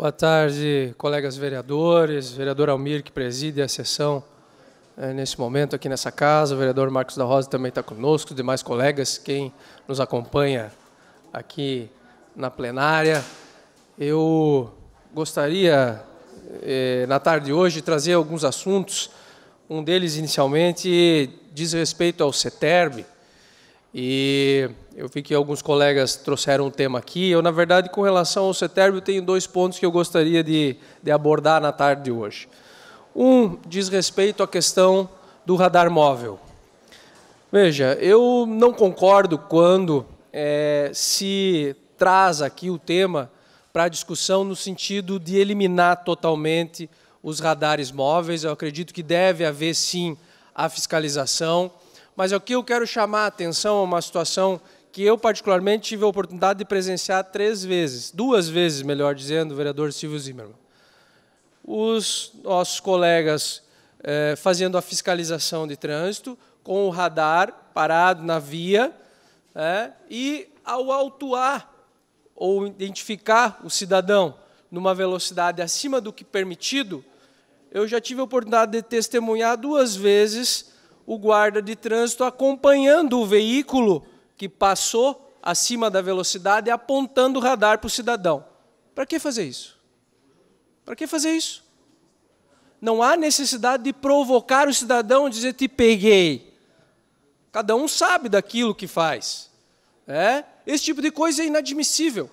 Boa tarde, colegas vereadores, vereador Almir, que preside a sessão é, nesse momento aqui nessa casa, o vereador Marcos da Rosa também está conosco, demais colegas, quem nos acompanha aqui na plenária. Eu gostaria, é, na tarde de hoje, trazer alguns assuntos. Um deles, inicialmente, diz respeito ao CETERB, e eu vi que alguns colegas trouxeram um tema aqui. Eu, na verdade, com relação ao CETERB, eu tenho dois pontos que eu gostaria de, de abordar na tarde de hoje. Um diz respeito à questão do radar móvel. Veja, eu não concordo quando é, se traz aqui o tema para discussão no sentido de eliminar totalmente os radares móveis. Eu acredito que deve haver, sim, a fiscalização mas aqui eu quero chamar a atenção a uma situação que eu particularmente tive a oportunidade de presenciar três vezes, duas vezes, melhor dizendo, o vereador Silvio Zimmermann. Os nossos colegas eh, fazendo a fiscalização de trânsito com o radar parado na via né, e ao autuar ou identificar o cidadão numa velocidade acima do que permitido, eu já tive a oportunidade de testemunhar duas vezes o guarda de trânsito acompanhando o veículo que passou acima da velocidade, apontando o radar para o cidadão. Para que fazer isso? Para que fazer isso? Não há necessidade de provocar o cidadão e dizer: te peguei. Cada um sabe daquilo que faz. É? Esse tipo de coisa é inadmissível.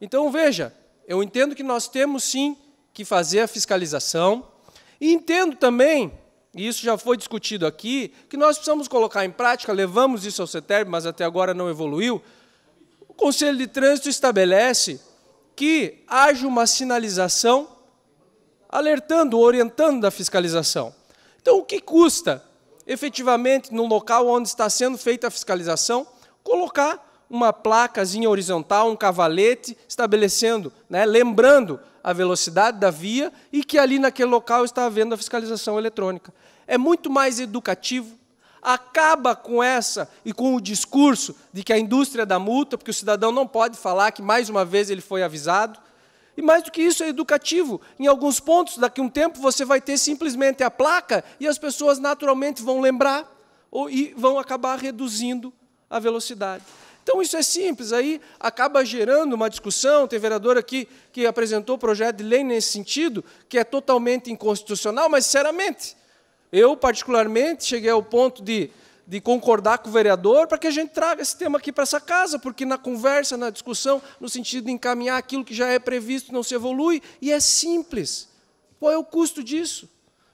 Então, veja, eu entendo que nós temos sim que fazer a fiscalização, e entendo também e isso já foi discutido aqui, que nós precisamos colocar em prática, levamos isso ao CETERB, mas até agora não evoluiu. O Conselho de Trânsito estabelece que haja uma sinalização alertando, orientando da fiscalização. Então, o que custa, efetivamente, no local onde está sendo feita a fiscalização, colocar uma placazinha horizontal, um cavalete, estabelecendo, né, lembrando a velocidade da via e que ali naquele local está havendo a fiscalização eletrônica. É muito mais educativo, acaba com essa e com o discurso de que a indústria da multa, porque o cidadão não pode falar que mais uma vez ele foi avisado. E mais do que isso, é educativo. Em alguns pontos, daqui a um tempo, você vai ter simplesmente a placa e as pessoas naturalmente vão lembrar ou, e vão acabar reduzindo a velocidade. Então isso é simples, aí acaba gerando uma discussão. Tem vereadora aqui que apresentou projeto de lei nesse sentido, que é totalmente inconstitucional, mas sinceramente, eu particularmente cheguei ao ponto de, de concordar com o vereador para que a gente traga esse tema aqui para essa casa, porque na conversa, na discussão, no sentido de encaminhar aquilo que já é previsto, não se evolui, e é simples. Qual é o custo disso?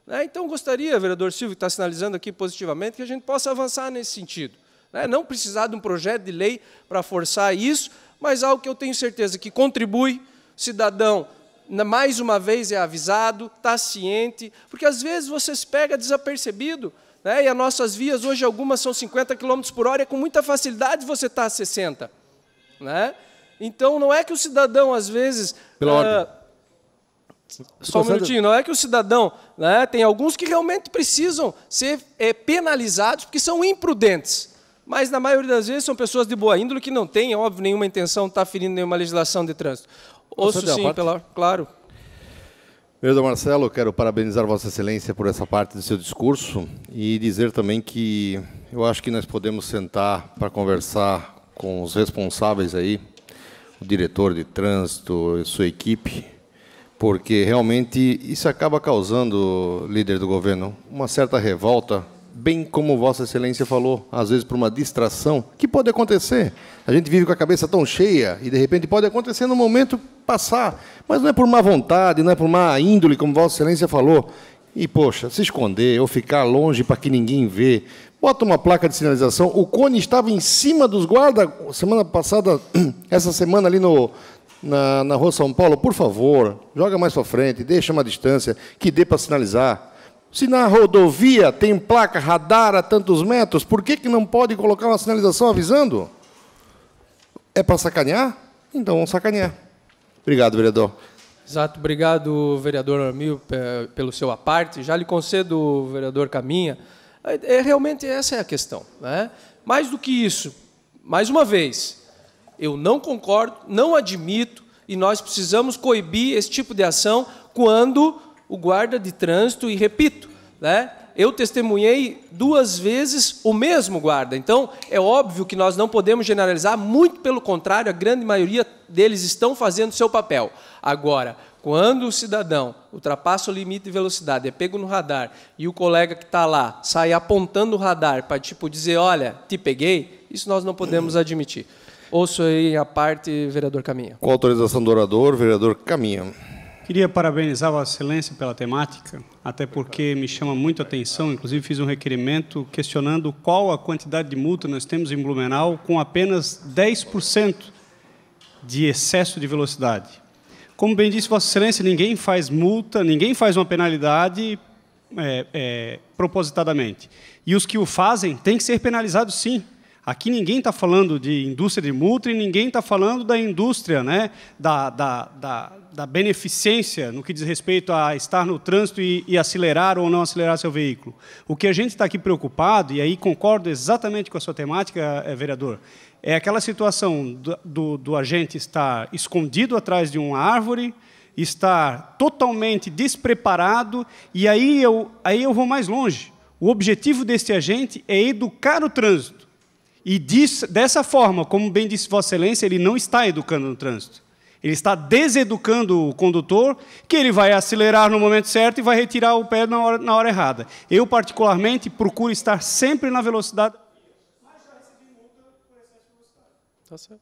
Né? Então, gostaria, vereador Silvio, que está sinalizando aqui positivamente, que a gente possa avançar nesse sentido. Né? Não precisar de um projeto de lei para forçar isso, mas algo que eu tenho certeza que contribui, cidadão mais uma vez é avisado, está ciente, porque às vezes você se pega desapercebido, né? e as nossas vias hoje algumas são 50 km por hora, e é com muita facilidade você está a 60. Né? Então não é que o cidadão, às vezes. Pela ah, só um minutinho, não é que o cidadão, né, tem alguns que realmente precisam ser é, penalizados porque são imprudentes mas na maioria das vezes são pessoas de boa índole que não têm, é óbvio, nenhuma intenção de estar tá ferindo nenhuma legislação de trânsito. Ouço sim, parte? pela, claro. Vereador Marcelo, quero parabenizar Vossa Excelência por essa parte do seu discurso e dizer também que eu acho que nós podemos sentar para conversar com os responsáveis aí, o diretor de trânsito, e sua equipe, porque realmente isso acaba causando, líder do governo, uma certa revolta bem como Vossa Excelência falou, às vezes por uma distração, que pode acontecer. A gente vive com a cabeça tão cheia e de repente pode acontecer no momento passar, mas não é por má vontade, não é por má índole, como Vossa Excelência falou. E, poxa, se esconder ou ficar longe para que ninguém vê, bota uma placa de sinalização. O cone estava em cima dos guardas semana passada, essa semana ali no, na, na Rua São Paulo. Por favor, joga mais para frente, deixa uma distância que dê para sinalizar. Se na rodovia tem placa radar a tantos metros, por que, que não pode colocar uma sinalização avisando? É para sacanear? Então vamos sacanear. Obrigado, vereador. Exato, obrigado, vereador Armil, pelo seu aparte. Já lhe concedo, vereador Caminha. É, é, realmente essa é a questão. Né? Mais do que isso, mais uma vez, eu não concordo, não admito, e nós precisamos coibir esse tipo de ação quando o guarda de trânsito, e repito, né, eu testemunhei duas vezes o mesmo guarda. Então, é óbvio que nós não podemos generalizar, muito pelo contrário, a grande maioria deles estão fazendo seu papel. Agora, quando o cidadão ultrapassa o limite de velocidade, é pego no radar, e o colega que está lá sai apontando o radar para tipo, dizer: olha, te peguei, isso nós não podemos admitir. Ouço aí a parte, vereador Caminha. Com autorização do orador, vereador Caminha. Queria parabenizar Vossa Excelência pela temática, até porque me chama muito a atenção. Inclusive, fiz um requerimento questionando qual a quantidade de multa nós temos em Blumenau com apenas 10% de excesso de velocidade. Como bem disse Vossa Excelência, ninguém faz multa, ninguém faz uma penalidade é, é, propositadamente. E os que o fazem têm que ser penalizados, sim. Aqui ninguém está falando de indústria de multa e ninguém está falando da indústria, né, da, da, da, da, beneficência no que diz respeito a estar no trânsito e, e acelerar ou não acelerar seu veículo. O que a gente está aqui preocupado, e aí concordo exatamente com a sua temática, eh, vereador, é aquela situação do, do, do agente estar escondido atrás de uma árvore, estar totalmente despreparado, e aí eu, aí eu vou mais longe. O objetivo deste agente é educar o trânsito. E diz, dessa forma, como bem disse Vossa Excelência, ele não está educando no trânsito. Ele está deseducando o condutor, que ele vai acelerar no momento certo e vai retirar o pé na hora, na hora errada. Eu, particularmente, procuro estar sempre na velocidade. Mas já recebi multa por excesso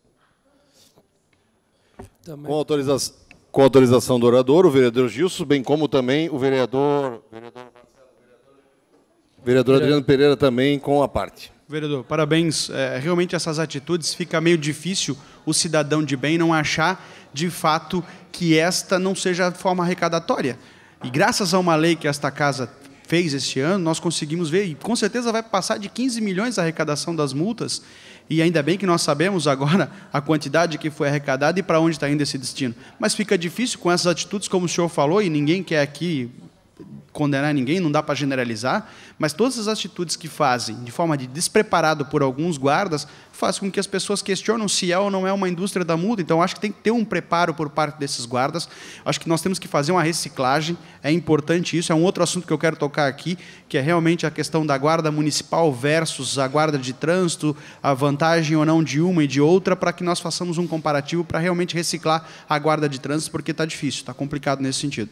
de velocidade. Com, autoriza com, autorização do orador, o vereador Gilson, bem como também o vereador, vereador, vereador Adriano Pereira também com a parte. Vereador, parabéns. É, realmente essas atitudes fica meio difícil o cidadão de bem não achar de fato que esta não seja a forma arrecadatória. E graças a uma lei que esta casa fez este ano, nós conseguimos ver, e com certeza vai passar de 15 milhões a arrecadação das multas, e ainda bem que nós sabemos agora a quantidade que foi arrecadada e para onde está indo esse destino. Mas fica difícil com essas atitudes, como o senhor falou, e ninguém quer aqui condenar ninguém, não dá para generalizar, mas todas as atitudes que fazem de forma de despreparado por alguns guardas faz com que as pessoas questionem se é ou não é uma indústria da multa. Então acho que tem que ter um preparo por parte desses guardas. Acho que nós temos que fazer uma reciclagem. É importante isso. É um outro assunto que eu quero tocar aqui, que é realmente a questão da guarda municipal versus a guarda de trânsito, a vantagem ou não de uma e de outra, para que nós façamos um comparativo para realmente reciclar a guarda de trânsito, porque está difícil, está complicado nesse sentido.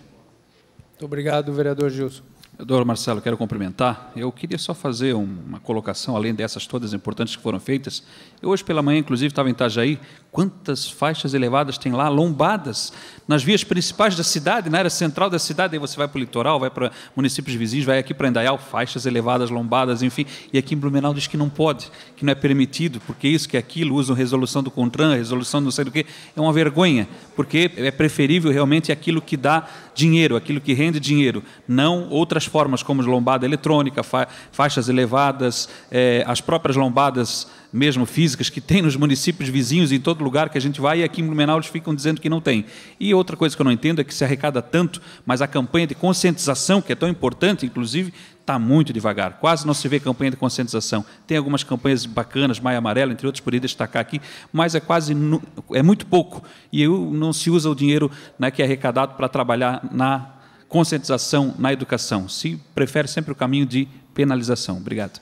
Muito obrigado, vereador Gilson. Vereador Marcelo, quero cumprimentar. Eu queria só fazer uma colocação, além dessas todas importantes que foram feitas. Eu hoje pela manhã, inclusive, estava em Itajaí, Quantas faixas elevadas tem lá, lombadas, nas vias principais da cidade, na área central da cidade. Aí você vai para o litoral, vai para municípios vizinhos, vai aqui para Indaial, faixas elevadas, lombadas, enfim. E aqui em Blumenau diz que não pode, que não é permitido, porque isso, que é aquilo, usam resolução do CONTRAN, resolução do não sei do quê? É uma vergonha, porque é preferível realmente aquilo que dá dinheiro, aquilo que rende dinheiro, não outras formas como lombada eletrônica, fa faixas elevadas, eh, as próprias lombadas mesmo físicas, que tem nos municípios vizinhos, em todo lugar que a gente vai, e aqui em Blumenau eles ficam dizendo que não tem. E outra coisa que eu não entendo é que se arrecada tanto, mas a campanha de conscientização, que é tão importante, inclusive, está muito devagar. Quase não se vê campanha de conscientização. Tem algumas campanhas bacanas, Maia Amarela, entre outros, poderia destacar aqui, mas é quase é muito pouco. E não se usa o dinheiro né, que é arrecadado para trabalhar na conscientização, na educação. Se prefere sempre o caminho de penalização. Obrigado.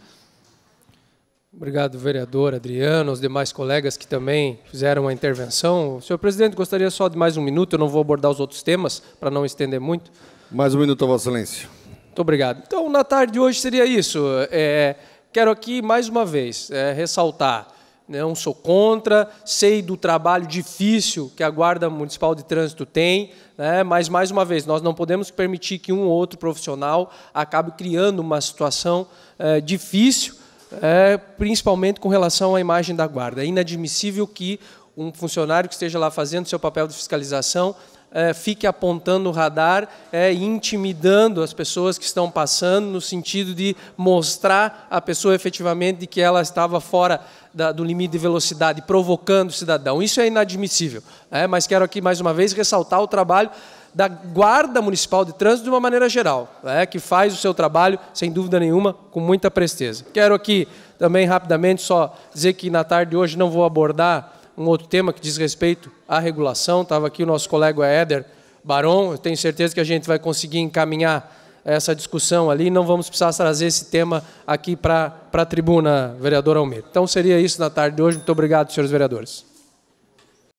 Obrigado, vereador Adriano, aos demais colegas que também fizeram a intervenção. Senhor presidente, gostaria só de mais um minuto, eu não vou abordar os outros temas, para não estender muito. Mais um minuto, Vossa Excelência. Muito obrigado. Então, na tarde de hoje seria isso. É, quero aqui, mais uma vez, é, ressaltar, né, não sou contra, sei do trabalho difícil que a Guarda Municipal de Trânsito tem, né, mas, mais uma vez, nós não podemos permitir que um ou outro profissional acabe criando uma situação é, difícil é, principalmente com relação à imagem da guarda. É inadmissível que um funcionário que esteja lá fazendo seu papel de fiscalização é, fique apontando o radar é, intimidando as pessoas que estão passando, no sentido de mostrar à pessoa efetivamente de que ela estava fora da, do limite de velocidade, provocando o cidadão. Isso é inadmissível. Né? Mas quero aqui, mais uma vez, ressaltar o trabalho da Guarda Municipal de Trânsito de uma maneira geral, né? que faz o seu trabalho, sem dúvida nenhuma, com muita presteza. Quero aqui também, rapidamente, só dizer que na tarde de hoje não vou abordar um outro tema que diz respeito à regulação. Estava aqui o nosso colega Éder Baron. Eu tenho certeza que a gente vai conseguir encaminhar essa discussão ali. Não vamos precisar trazer esse tema aqui para a tribuna, vereador Almeida. Então seria isso na tarde de hoje. Muito obrigado, senhores vereadores.